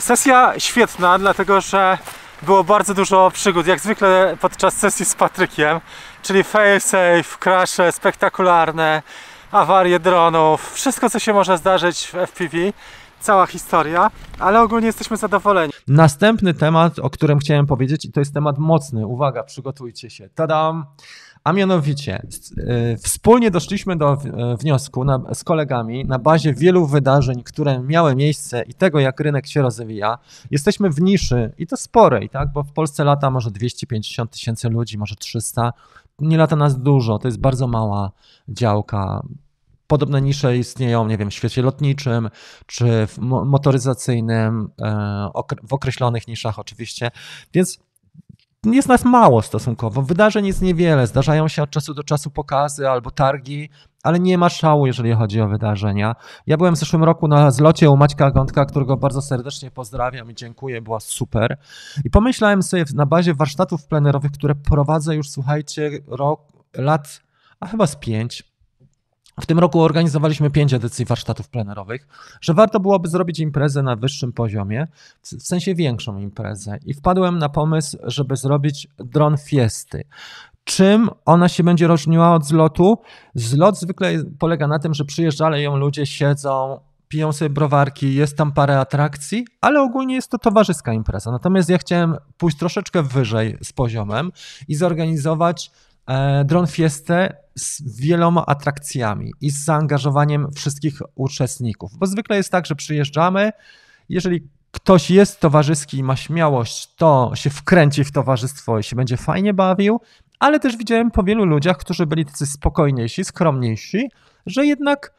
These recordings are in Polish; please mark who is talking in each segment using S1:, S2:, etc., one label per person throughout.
S1: Sesja świetna, dlatego że było bardzo dużo przygód, jak zwykle podczas sesji z Patrykiem, czyli failsafe, crashe spektakularne, awarie dronów, wszystko co się może zdarzyć w FPV, cała historia, ale ogólnie jesteśmy zadowoleni. Następny temat, o którym chciałem powiedzieć i to jest temat mocny, uwaga, przygotujcie się, tadam! A mianowicie, e, wspólnie doszliśmy do e, wniosku na, z kolegami na bazie wielu wydarzeń, które miały miejsce i tego, jak rynek się rozwija. Jesteśmy w niszy i to sporej, tak? bo w Polsce lata może 250 tysięcy ludzi, może 300. Nie lata nas dużo, to jest bardzo mała działka podobne nisze istnieją, nie wiem, w świecie lotniczym czy w motoryzacyjnym, e, w określonych niszach oczywiście. Więc jest nas mało stosunkowo. Wydarzeń jest niewiele. Zdarzają się od czasu do czasu pokazy albo targi, ale nie ma szału, jeżeli chodzi o wydarzenia. Ja byłem w zeszłym roku na zlocie u Maćka Gątka, którego bardzo serdecznie pozdrawiam i dziękuję, była super. I pomyślałem sobie na bazie warsztatów plenerowych, które prowadzę już, słuchajcie, rok, lat, a chyba z pięć, w tym roku organizowaliśmy pięć edycji warsztatów plenerowych, że warto byłoby zrobić imprezę na wyższym poziomie, w sensie większą imprezę. I wpadłem na pomysł, żeby zrobić dron fiesty. Czym ona się będzie różniła od zlotu? Zlot zwykle polega na tym, że przyjeżdżają ludzie, siedzą, piją sobie browarki, jest tam parę atrakcji, ale ogólnie jest to towarzyska impreza. Natomiast ja chciałem pójść troszeczkę wyżej z poziomem i zorganizować E, dron Fiestę z wieloma atrakcjami i z zaangażowaniem wszystkich uczestników. Bo zwykle jest tak, że przyjeżdżamy, jeżeli ktoś jest towarzyski i ma śmiałość, to się wkręci w towarzystwo i się będzie fajnie bawił, ale też widziałem po wielu ludziach, którzy byli tacy spokojniejsi, skromniejsi, że jednak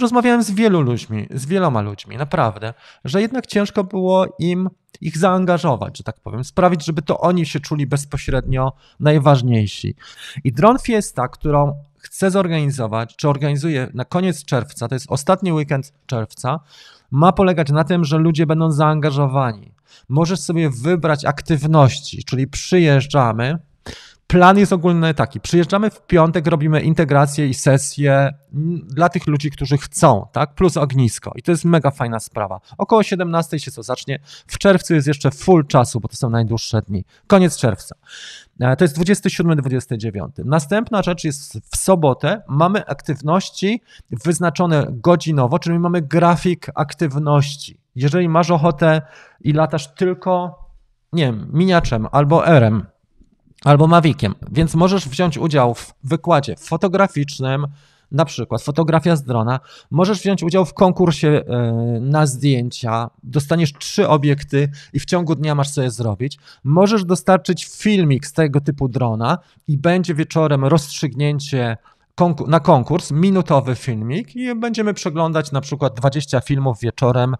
S1: rozmawiałem z wielu ludźmi, z wieloma ludźmi, naprawdę, że jednak ciężko było im ich zaangażować, że tak powiem, sprawić, żeby to oni się czuli bezpośrednio najważniejsi. I Dron Fiesta, którą chcę zorganizować, czy organizuję na koniec czerwca, to jest ostatni weekend czerwca, ma polegać na tym, że ludzie będą zaangażowani. Możesz sobie wybrać aktywności, czyli przyjeżdżamy, plan jest ogólny taki. Przyjeżdżamy w piątek, robimy integrację i sesję mm, dla tych ludzi, którzy chcą, tak? Plus ognisko. I to jest mega fajna sprawa. Około 17 się co zacznie. W czerwcu jest jeszcze full czasu, bo to są najdłuższe dni. Koniec czerwca. E, to jest 27-29. Następna rzecz jest w sobotę. Mamy aktywności wyznaczone godzinowo, czyli mamy grafik aktywności. Jeżeli masz ochotę i latasz tylko, nie wiem, miniaczem albo erem, albo Maviciem. Więc możesz wziąć udział w wykładzie fotograficznym, na przykład fotografia z drona. Możesz wziąć udział w konkursie e, na zdjęcia. Dostaniesz trzy obiekty i w ciągu dnia masz je zrobić. Możesz dostarczyć filmik z tego typu drona i będzie wieczorem rozstrzygnięcie na konkurs, minutowy filmik i będziemy przeglądać na przykład 20 filmów wieczorem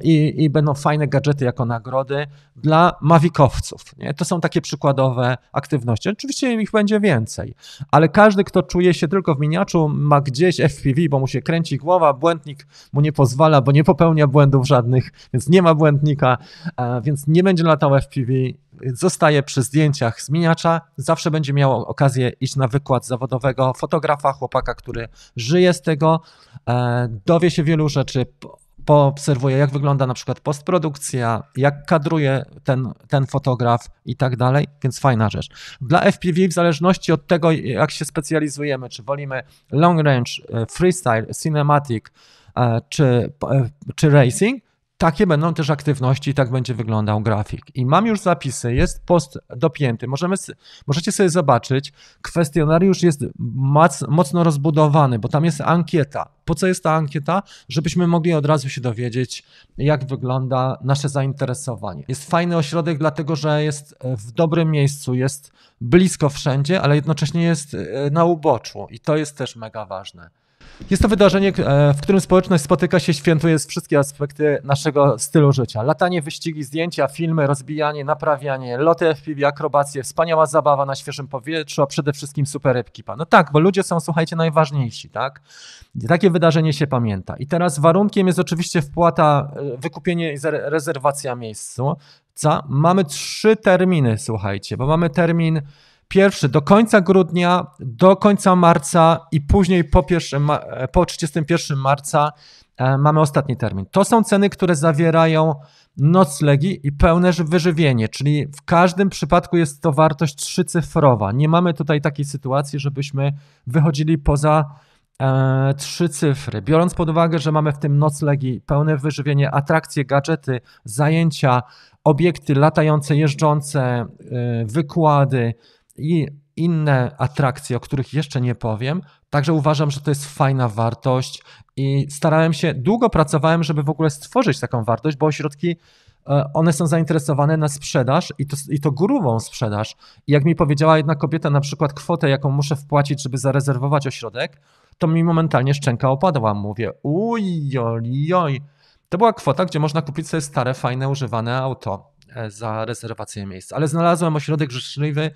S1: i, i będą fajne gadżety jako nagrody dla mawikowców. To są takie przykładowe aktywności. Oczywiście ich będzie więcej, ale każdy, kto czuje się tylko w miniaczu, ma gdzieś FPV, bo mu się kręci głowa, błędnik mu nie pozwala, bo nie popełnia błędów żadnych, więc nie ma błędnika, więc nie będzie latał FPV, zostaje przy zdjęciach z miniacza, zawsze będzie miał okazję iść na wykład zawodowego fotografa, chłopaka, który żyje z tego, e, dowie się wielu rzeczy, poobserwuję, jak wygląda na przykład postprodukcja, jak kadruje ten, ten fotograf i tak dalej, więc fajna rzecz. Dla FPV w zależności od tego, jak się specjalizujemy, czy wolimy long range, e, freestyle, cinematic, e, czy, e, czy racing, takie będą też aktywności i tak będzie wyglądał grafik. I mam już zapisy, jest post dopięty. Możemy, możecie sobie zobaczyć, kwestionariusz jest mocno rozbudowany, bo tam jest ankieta. Po co jest ta ankieta? Żebyśmy mogli od razu się dowiedzieć, jak wygląda nasze zainteresowanie. Jest fajny ośrodek, dlatego że jest e, w dobrym miejscu, jest blisko wszędzie, ale jednocześnie jest e, na uboczu i to jest też mega ważne. Jest to wydarzenie, e, w którym społeczność spotyka się, świętuje wszystkie aspekty naszego stylu życia. Latanie, wyścigi, zdjęcia, filmy, rozbijanie, naprawianie, loty FPV, akrobacje, wspaniała zabawa na świeżym powietrzu, a przede wszystkim super ekipa. No tak, bo ludzie są, słuchajcie, najważniejsi, tak? Takie wydarzenie się pamięta. I teraz warunkiem jest oczywiście wpłata, e, wykupienie i rezerwacja Co? Mamy trzy terminy, słuchajcie, bo mamy termin pierwszy do końca grudnia, do końca marca i później po, pierwszym, po 31 marca e, mamy ostatni termin. To są ceny, które zawierają noclegi i pełne wyżywienie, czyli w każdym przypadku jest to wartość trzycyfrowa. Nie mamy tutaj takiej sytuacji, żebyśmy wychodzili poza e, trzy cyfry. Biorąc pod uwagę, że mamy w tym noclegi, pełne wyżywienie, atrakcje, gadżety, zajęcia, obiekty latające, jeżdżące, e, wykłady, i inne atrakcje, o których jeszcze nie powiem. Także uważam, że to jest fajna wartość i starałem się, długo pracowałem, żeby w ogóle stworzyć taką wartość, bo ośrodki e, one są zainteresowane na sprzedaż i to, i to grubą sprzedaż. I jak mi powiedziała jedna kobieta na przykład kwotę, jaką muszę wpłacić, żeby zarezerwować ośrodek, to mi momentalnie szczęka opadła. Mówię, ujojoj. To była kwota, gdzie można kupić sobie stare, fajne, używane auto e, za rezerwację miejsca. Ale znalazłem ośrodek życzliwy,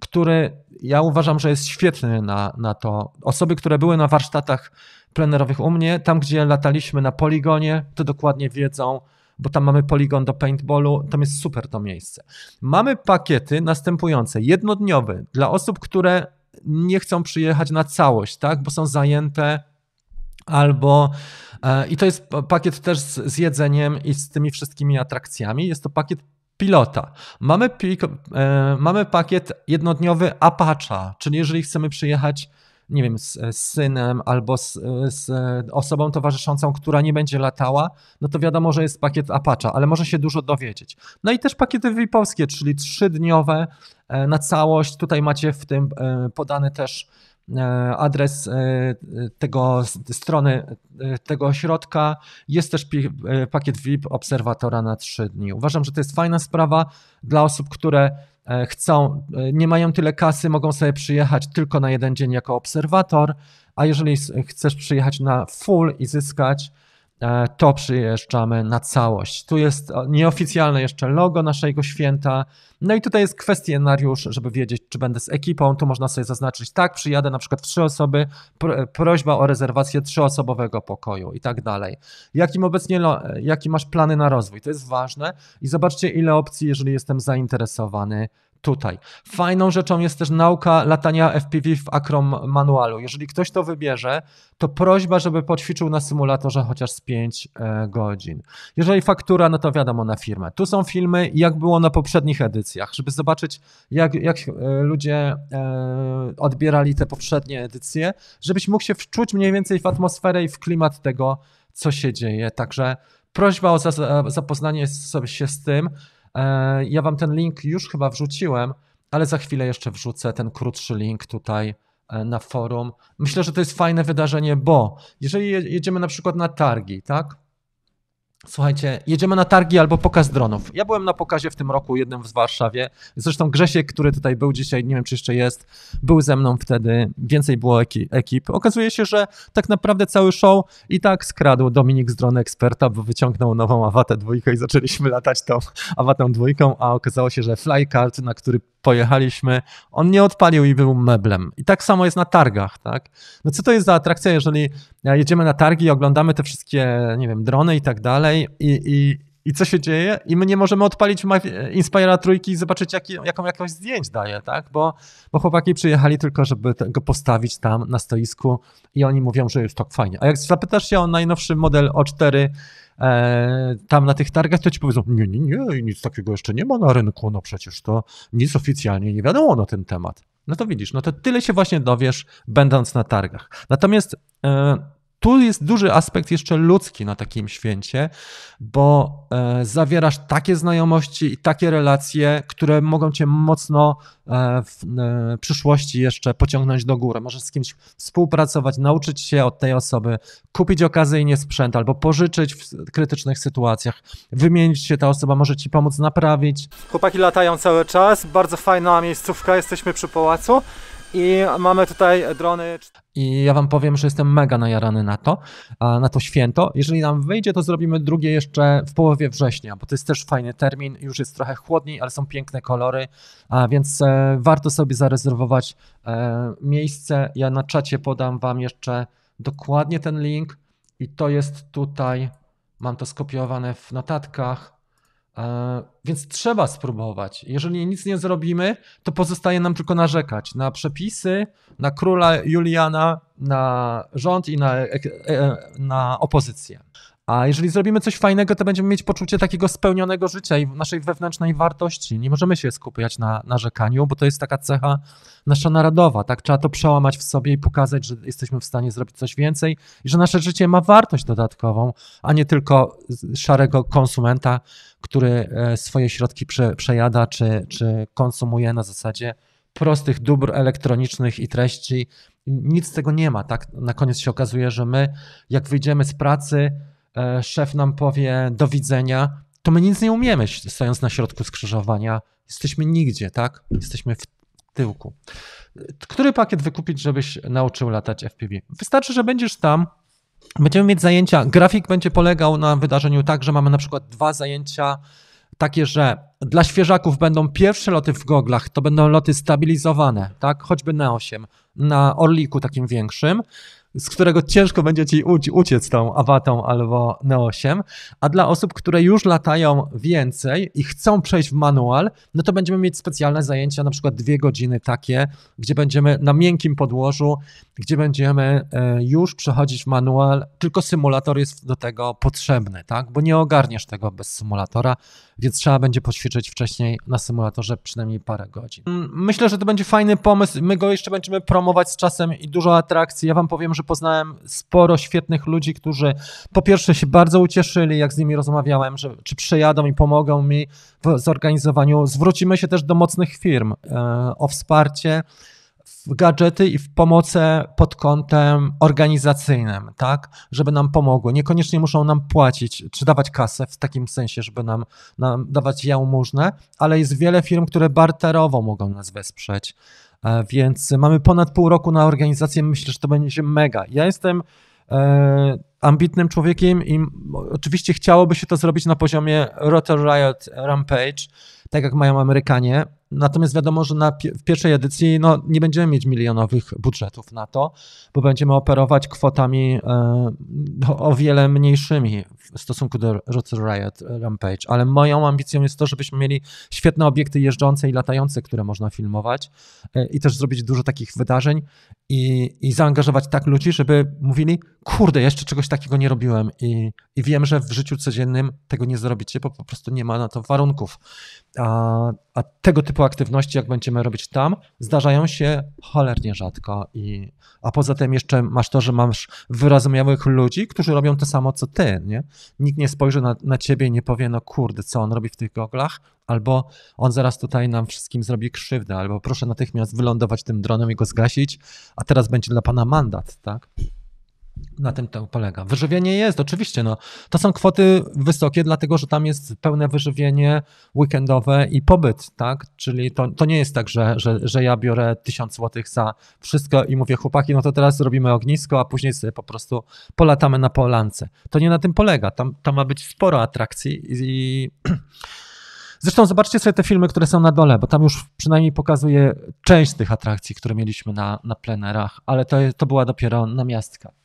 S1: który ja uważam, że jest świetny na, na to. Osoby, które były na warsztatach plenerowych u mnie, tam gdzie lataliśmy na poligonie, to dokładnie wiedzą, bo tam mamy poligon do paintballu, tam jest super to miejsce. Mamy pakiety następujące. Jednodniowy dla osób, które nie chcą przyjechać na całość, tak, bo są zajęte albo e, i to jest pakiet też z, z jedzeniem i z tymi wszystkimi atrakcjami. Jest to pakiet pilota. Mamy, pik, e, mamy pakiet jednodniowy apacha czyli jeżeli chcemy przyjechać nie wiem, z, e, z synem albo z, e, z, osobą towarzyszącą, która nie będzie latała, no to wiadomo, że jest pakiet apacha ale może się dużo dowiedzieć. No i też pakiety VIP-owskie, czyli trzydniowe na całość. Tutaj macie w tym podane też E, adres e, tego strony, e, tego ośrodka. Jest też pakiet VIP obserwatora na 3 dni. Uważam, że to jest fajna sprawa dla osób, które chcą, nie mają tyle kasy, mogą sobie przyjechać tylko na jeden dzień jako obserwator, a jeżeli chcesz przyjechać na full i zyskać, E, to przyjeżdżamy na całość. Tu jest e, nieoficjalne jeszcze logo naszego święta. No i tutaj jest kwestionariusz, żeby wiedzieć, czy będę z ekipą. Tu można sobie zaznaczyć, tak, przyjadę na przykład w trzy osoby, e, prośba o rezerwację trzyosobowego pokoju i tak dalej. Jakim obecnie, jaki masz plany na rozwój? To jest ważne i zobaczcie, ile opcji, jeżeli jestem zainteresowany tutaj. Fajną rzeczą jest też nauka latania FPV w Acrom manualu. Jeżeli ktoś to wybierze, to prośba, żeby poćwiczył na symulatorze chociaż z 5 e, godzin. Jeżeli faktura, no to wiadomo na firmę. Tu są filmy, jak było na poprzednich edycjach, żeby zobaczyć, jak, jak e, ludzie e, odbierali te poprzednie edycje, żebyś mógł się wczuć mniej więcej w atmosferę i w klimat tego, co się dzieje. Także prośba o zapoznanie się z tym. E, ja Wam ten link już chyba wrzuciłem, ale za chwilę jeszcze wrzucę ten krótszy link tutaj e, na forum. Myślę, że to jest fajne wydarzenie, bo jeżeli jedziemy na przykład na targi, tak? Słuchajcie, jedziemy na targi albo pokaz dronów. Ja byłem na pokazie w tym roku, jednym w Warszawie. Zresztą Grzesiek, który tutaj był dzisiaj, nie wiem czy jeszcze jest, był ze mną wtedy, więcej było ekip. Okazuje się, że tak naprawdę cały show i tak skradł Dominik z dronu eksperta, bo wyciągnął nową awatę dwójkę i zaczęliśmy latać tą awatą dwójką, a okazało się, że flycard, na który pojechaliśmy, on nie odpalił i był meblem. I tak samo jest na targach, tak? No co to jest za atrakcja, jeżeli e, jedziemy na targi i oglądamy te wszystkie, nie wiem, drony i tak dalej i, i, i co się dzieje? I my nie możemy odpalić Inspira trójki i zobaczyć, jaki, jaką jakąś zdjęć daje, tak? Bo, bo chłopaki przyjechali tylko, żeby go postawić tam na stoisku i oni mówią, że jest tak fajnie. A jak zapytasz się o najnowszy model O4 e, tam na tych targach, to ci powiedzą, nie, nie, nie, nic takiego jeszcze nie ma na rynku, no przecież to nic oficjalnie nie wiadomo na ten temat. No to widzisz, no to tyle się właśnie dowiesz, będąc na targach. Natomiast e, tu jest duży aspekt jeszcze ludzki na takim święcie, bo e, zawierasz takie znajomości i takie relacje, które mogą cię mocno e, w e, przyszłości jeszcze pociągnąć do góry. Możesz z kimś współpracować, nauczyć się od tej osoby, kupić okazyjnie sprzęt albo pożyczyć w krytycznych sytuacjach, wymienić się, ta osoba może ci pomóc naprawić. Chłopaki latają cały czas, bardzo fajna miejscówka, jesteśmy przy pałacu. I mamy tutaj drony. I ja wam powiem, że jestem mega najarany na to, na to święto. Jeżeli nam wyjdzie, to zrobimy drugie jeszcze w połowie września, bo to jest też fajny termin, już jest trochę chłodniej, ale są piękne kolory, więc e, warto sobie zarezerwować e, miejsce. Ja na czacie podam wam jeszcze dokładnie ten link i to jest tutaj, mam to skopiowane w notatkach, E, więc trzeba spróbować. Jeżeli nic nie zrobimy, to pozostaje nam tylko narzekać na przepisy, na króla Juliana, na rząd i na, e, e, na opozycję. A jeżeli zrobimy coś fajnego, to będziemy mieć poczucie takiego spełnionego życia i naszej wewnętrznej wartości. Nie możemy się skupiać na narzekaniu, bo to jest taka cecha nasza narodowa, tak? Trzeba to przełamać w sobie i pokazać, że jesteśmy w stanie zrobić coś więcej i że nasze życie ma wartość dodatkową, a nie tylko szarego konsumenta, który e, swoje środki prze, przejada czy, czy konsumuje na zasadzie prostych dóbr elektronicznych i treści. Nic z tego nie ma, tak? Na koniec się okazuje, że my, jak wyjdziemy z pracy, E, szef nam powie do widzenia, to my nic nie umiemy, stojąc na środku skrzyżowania. Jesteśmy nigdzie, tak? Jesteśmy w tyłku. Który pakiet wykupić, żebyś nauczył latać FPV? Wystarczy, że będziesz tam, będziemy mieć zajęcia. Grafik będzie polegał na wydarzeniu tak, że mamy na przykład dwa zajęcia takie, że dla świeżaków będą pierwsze loty w goglach, to będą loty stabilizowane, tak? Choćby na 8, na Orliku takim większym z którego ciężko będzie ci uciec tą awatą albo Neo8, a dla osób, które już latają więcej i chcą przejść w manual, no to będziemy mieć specjalne zajęcia, na przykład dwie godziny takie, gdzie będziemy na miękkim podłożu, gdzie będziemy e, już przechodzić w manual, tylko symulator jest do tego potrzebny, tak? Bo nie ogarniesz tego bez symulatora, więc trzeba będzie poćwiczyć wcześniej na symulatorze przynajmniej parę godzin. Mm, myślę, że to będzie fajny pomysł. My go jeszcze będziemy promować z czasem i dużo atrakcji. Ja Wam powiem, że poznałem sporo świetnych ludzi, którzy po pierwsze się bardzo ucieszyli, jak z nimi rozmawiałem, że czy przyjadą i pomogą mi w zorganizowaniu. Zwrócimy się też do mocnych firm e, o wsparcie w gadżety i w pomocy pod kątem organizacyjnym, tak? Żeby nam pomogły. Niekoniecznie muszą nam płacić czy dawać kasę w takim sensie, żeby nam, nam dawać jałmużnę, ale jest wiele firm, które barterowo mogą nas wesprzeć. E, więc mamy ponad pół roku na organizację. Myślę, że to będzie mega. Ja jestem e, ambitnym człowiekiem i oczywiście chciałoby się to zrobić na poziomie Rotor Riot Rampage, tak jak mają Amerykanie, Natomiast wiadomo, że na, w pierwszej edycji no, nie będziemy mieć milionowych budżetów na to, bo będziemy operować kwotami e, no, o wiele mniejszymi w stosunku do Road Riot e, Rampage, ale moją ambicją jest to, żebyśmy mieli świetne obiekty jeżdżące i latające, które można filmować e, i też zrobić dużo takich wydarzeń i, i zaangażować tak ludzi, żeby mówili, kurde, jeszcze czegoś takiego nie robiłem i, i wiem, że w życiu codziennym tego nie zrobicie, bo po prostu nie ma na to warunków. A, a tego typu aktywności, jak będziemy robić tam, zdarzają się cholernie rzadko. I, a poza tym jeszcze masz to, że masz wyrozumiałych ludzi, którzy robią to samo co ty, nie? nikt nie spojrzy na, na ciebie i nie powie, no kurde, co on robi w tych goglach, albo on zaraz tutaj nam wszystkim zrobi krzywdę, albo proszę natychmiast wylądować tym dronem i go zgasić, a teraz będzie dla pana mandat, tak? Na tym to polega. Wyżywienie jest, oczywiście. No. To są kwoty wysokie, dlatego że tam jest pełne wyżywienie weekendowe i pobyt, tak? Czyli to, to nie jest tak, że, że, że ja biorę tysiąc złotych za wszystko i mówię, chłopaki, no to teraz robimy ognisko, a później sobie po prostu polatamy na polance. To nie na tym polega. Tam, tam ma być sporo atrakcji i Zresztą zobaczcie sobie te filmy, które są na dole, bo tam już przynajmniej pokazuje część tych atrakcji, które mieliśmy na, na plenerach, ale to, to była dopiero namiastka.